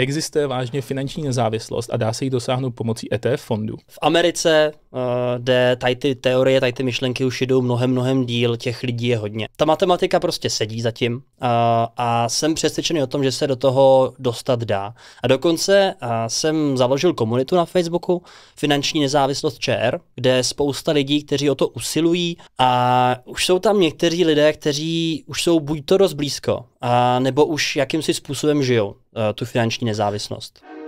Existuje vážně finanční nezávislost a dá se jí dosáhnout pomocí ETF fondu. V Americe kde eh, tady ty teorie, tady ty myšlenky už jdou mnohem, mnohem díl, těch lidí je hodně. Ta matematika prostě sedí zatím a, eh, a jsem přesvědčený o tom, že se do toho dostat dá. A dokonce eh, jsem založil komunitu na Facebooku Finanční nezávislost ČR, kde je spousta lidí, kteří o to usilují a už jsou tam někteří lidé, kteří už jsou buď to rozblízko, a nebo už jakýmsi způsobem žijou tu finanční nezávislost.